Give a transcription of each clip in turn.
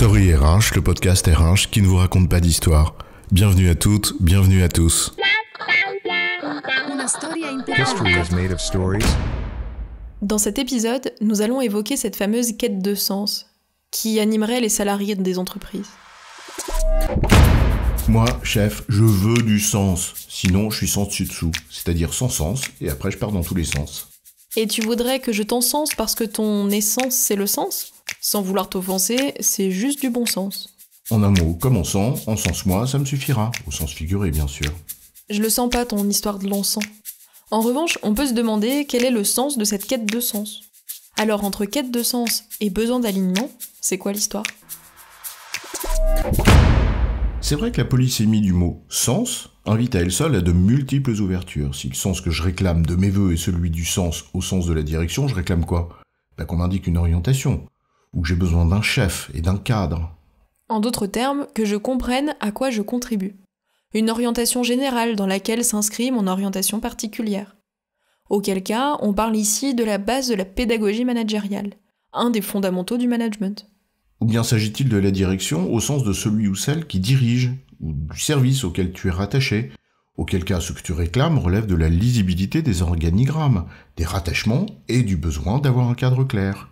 Story RH, le podcast RH qui ne vous raconte pas d'histoire. Bienvenue à toutes, bienvenue à tous. Dans cet épisode, nous allons évoquer cette fameuse quête de sens qui animerait les salariés des entreprises. Moi, chef, je veux du sens. Sinon, je suis sans dessus dessous. C'est-à-dire sans sens, et après, je pars dans tous les sens. Et tu voudrais que je t'en sens parce que ton essence, c'est le sens sans vouloir t'offenser, c'est juste du bon sens. En un mot, commençons, en sens moi, ça me suffira, au sens figuré bien sûr. Je le sens pas ton histoire de l'encens. En revanche, on peut se demander quel est le sens de cette quête de sens. Alors entre quête de sens et besoin d'alignement, c'est quoi l'histoire C'est vrai que la polysémie du mot sens invite à elle seule à de multiples ouvertures. Si le sens que je réclame de mes voeux est celui du sens au sens de la direction, je réclame quoi bah Qu'on m'indique une orientation, ou j'ai besoin d'un chef et d'un cadre. En d'autres termes, que je comprenne à quoi je contribue. Une orientation générale dans laquelle s'inscrit mon orientation particulière. Auquel cas, on parle ici de la base de la pédagogie managériale, un des fondamentaux du management. Ou bien s'agit-il de la direction au sens de celui ou celle qui dirige, ou du service auquel tu es rattaché, auquel cas ce que tu réclames relève de la lisibilité des organigrammes, des rattachements et du besoin d'avoir un cadre clair.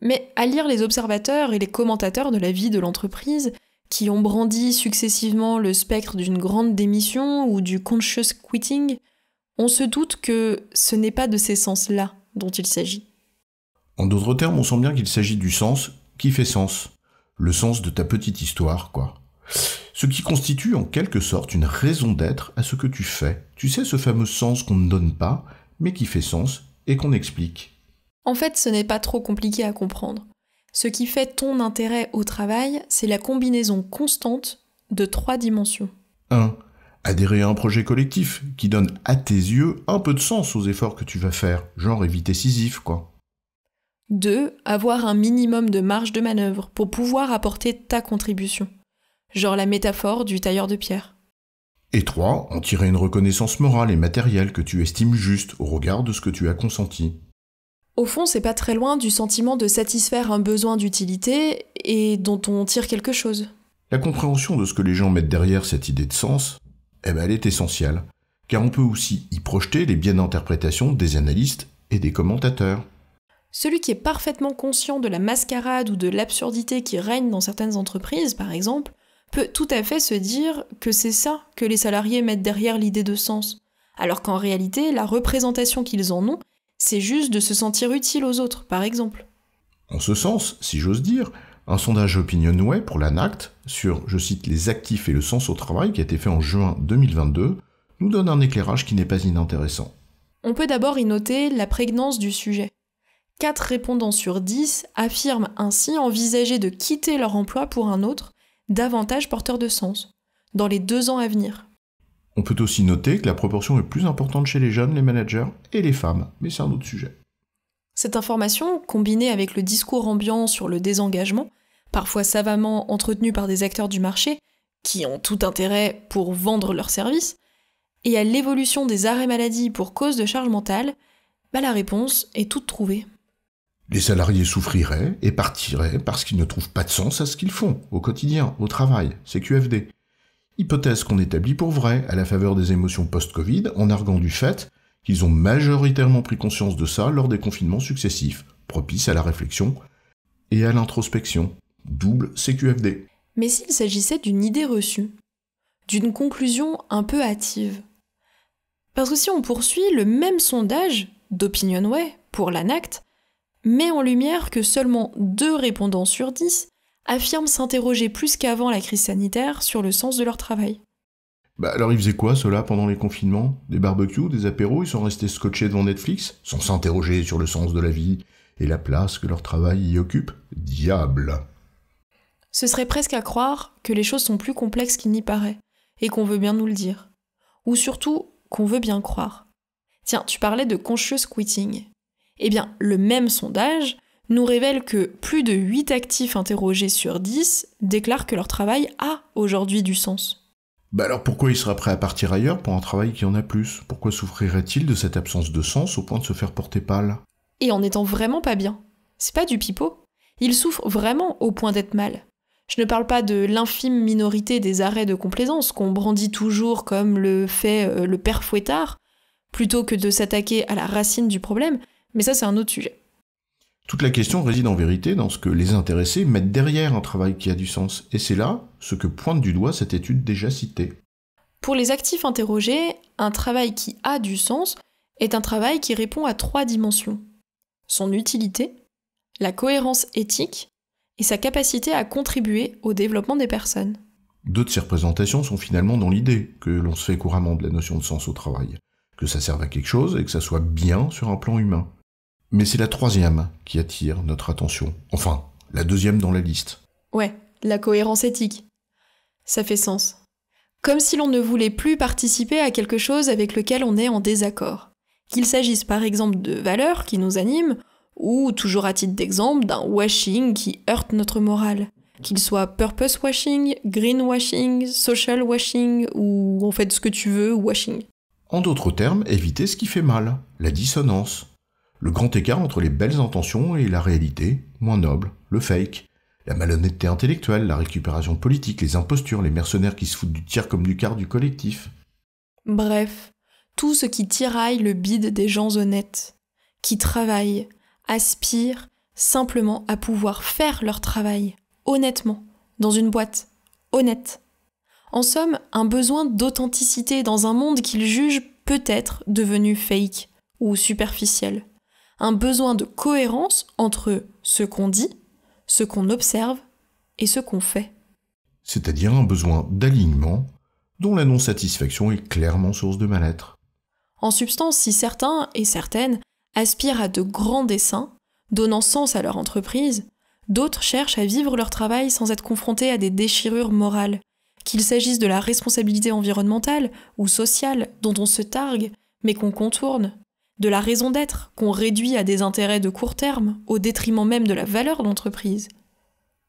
Mais à lire les observateurs et les commentateurs de la vie de l'entreprise, qui ont brandi successivement le spectre d'une grande démission ou du conscious quitting, on se doute que ce n'est pas de ces sens-là dont il s'agit. En d'autres termes, on sent bien qu'il s'agit du sens qui fait sens. Le sens de ta petite histoire, quoi. Ce qui constitue en quelque sorte une raison d'être à ce que tu fais. Tu sais, ce fameux sens qu'on ne donne pas, mais qui fait sens et qu'on explique. En fait, ce n'est pas trop compliqué à comprendre. Ce qui fait ton intérêt au travail, c'est la combinaison constante de trois dimensions. 1. Adhérer à un projet collectif qui donne à tes yeux un peu de sens aux efforts que tu vas faire, genre éviter Sisyphe, quoi. 2. Avoir un minimum de marge de manœuvre pour pouvoir apporter ta contribution, genre la métaphore du tailleur de pierre. Et 3. En tirer une reconnaissance morale et matérielle que tu estimes juste au regard de ce que tu as consenti. Au fond, c'est pas très loin du sentiment de satisfaire un besoin d'utilité et dont on tire quelque chose. La compréhension de ce que les gens mettent derrière cette idée de sens, eh ben, elle est essentielle, car on peut aussi y projeter les biens interprétations des analystes et des commentateurs. Celui qui est parfaitement conscient de la mascarade ou de l'absurdité qui règne dans certaines entreprises, par exemple, peut tout à fait se dire que c'est ça que les salariés mettent derrière l'idée de sens, alors qu'en réalité, la représentation qu'ils en ont c'est juste de se sentir utile aux autres, par exemple. En ce sens, si j'ose dire, un sondage OpinionWay pour l'ANACT sur, je cite, les actifs et le sens au travail qui a été fait en juin 2022 nous donne un éclairage qui n'est pas inintéressant. On peut d'abord y noter la prégnance du sujet. Quatre répondants sur 10 affirment ainsi envisager de quitter leur emploi pour un autre, davantage porteur de sens, dans les deux ans à venir. On peut aussi noter que la proportion est plus importante chez les jeunes, les managers et les femmes, mais c'est un autre sujet. Cette information, combinée avec le discours ambiant sur le désengagement, parfois savamment entretenu par des acteurs du marché, qui ont tout intérêt pour vendre leurs services, et à l'évolution des arrêts maladie pour cause de charge mentale, bah, la réponse est toute trouvée. Les salariés souffriraient et partiraient parce qu'ils ne trouvent pas de sens à ce qu'ils font au quotidien, au travail, c'est QFD. Hypothèse qu'on établit pour vraie à la faveur des émotions post-Covid en arguant du fait qu'ils ont majoritairement pris conscience de ça lors des confinements successifs, propices à la réflexion et à l'introspection. Double CQFD. Mais s'il s'agissait d'une idée reçue, d'une conclusion un peu hâtive. Parce que si on poursuit le même sondage d'OpinionWay pour l'ANACT, met en lumière que seulement deux répondants sur dix affirment s'interroger plus qu'avant la crise sanitaire sur le sens de leur travail. Bah alors ils faisaient quoi cela pendant les confinements Des barbecues, des apéros, ils sont restés scotchés devant Netflix, sans s'interroger sur le sens de la vie et la place que leur travail y occupe Diable Ce serait presque à croire que les choses sont plus complexes qu'il n'y paraît, et qu'on veut bien nous le dire. Ou surtout, qu'on veut bien croire. Tiens, tu parlais de conscious quitting. Eh bien, le même sondage nous révèle que plus de 8 actifs interrogés sur 10 déclarent que leur travail a aujourd'hui du sens. Bah alors pourquoi il sera prêt à partir ailleurs pour un travail qui en a plus Pourquoi souffrirait-il de cette absence de sens au point de se faire porter pâle Et en étant vraiment pas bien. C'est pas du pipeau. Il souffre vraiment au point d'être mal. Je ne parle pas de l'infime minorité des arrêts de complaisance qu'on brandit toujours comme le fait euh, le père fouettard, plutôt que de s'attaquer à la racine du problème, mais ça c'est un autre sujet. Toute la question réside en vérité dans ce que les intéressés mettent derrière un travail qui a du sens, et c'est là ce que pointe du doigt cette étude déjà citée. Pour les actifs interrogés, un travail qui a du sens est un travail qui répond à trois dimensions. Son utilité, la cohérence éthique et sa capacité à contribuer au développement des personnes. D'autres de ces représentations sont finalement dans l'idée que l'on se fait couramment de la notion de sens au travail, que ça serve à quelque chose et que ça soit bien sur un plan humain. Mais c'est la troisième qui attire notre attention. Enfin, la deuxième dans la liste. Ouais, la cohérence éthique. Ça fait sens. Comme si l'on ne voulait plus participer à quelque chose avec lequel on est en désaccord. Qu'il s'agisse par exemple de valeurs qui nous animent, ou toujours à titre d'exemple d'un washing qui heurte notre morale. Qu'il soit purpose washing, green washing, social washing, ou en fait ce que tu veux, washing. En d'autres termes, éviter ce qui fait mal, la dissonance, le grand écart entre les belles intentions et la réalité, moins noble, le fake, la malhonnêteté intellectuelle, la récupération politique, les impostures, les mercenaires qui se foutent du tiers comme du quart du collectif. Bref, tout ce qui tiraille le bide des gens honnêtes, qui travaillent, aspirent simplement à pouvoir faire leur travail, honnêtement, dans une boîte, honnête. En somme, un besoin d'authenticité dans un monde qu'ils jugent peut-être devenu fake ou superficiel un besoin de cohérence entre ce qu'on dit, ce qu'on observe et ce qu'on fait. C'est-à-dire un besoin d'alignement dont la non-satisfaction est clairement source de mal-être. En substance, si certains et certaines aspirent à de grands dessins, donnant sens à leur entreprise, d'autres cherchent à vivre leur travail sans être confrontés à des déchirures morales, qu'il s'agisse de la responsabilité environnementale ou sociale dont on se targue mais qu'on contourne, de la raison d'être qu'on réduit à des intérêts de court terme au détriment même de la valeur d'entreprise,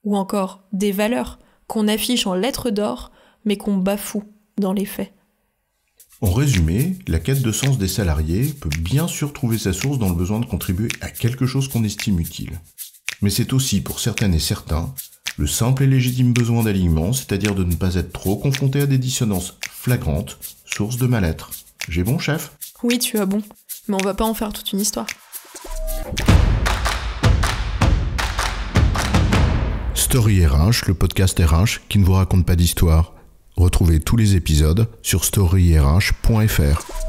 ou encore des valeurs qu'on affiche en lettres d'or mais qu'on bafoue dans les faits. En résumé, la quête de sens des salariés peut bien sûr trouver sa source dans le besoin de contribuer à quelque chose qu'on estime utile. Mais c'est aussi, pour certaines et certains, le simple et légitime besoin d'alignement, c'est-à-dire de ne pas être trop confronté à des dissonances flagrantes, source de mal-être. J'ai bon, chef Oui, tu as bon. Mais on va pas en faire toute une histoire. Story RH, le podcast RH qui ne vous raconte pas d'histoire. Retrouvez tous les épisodes sur storyrh.fr.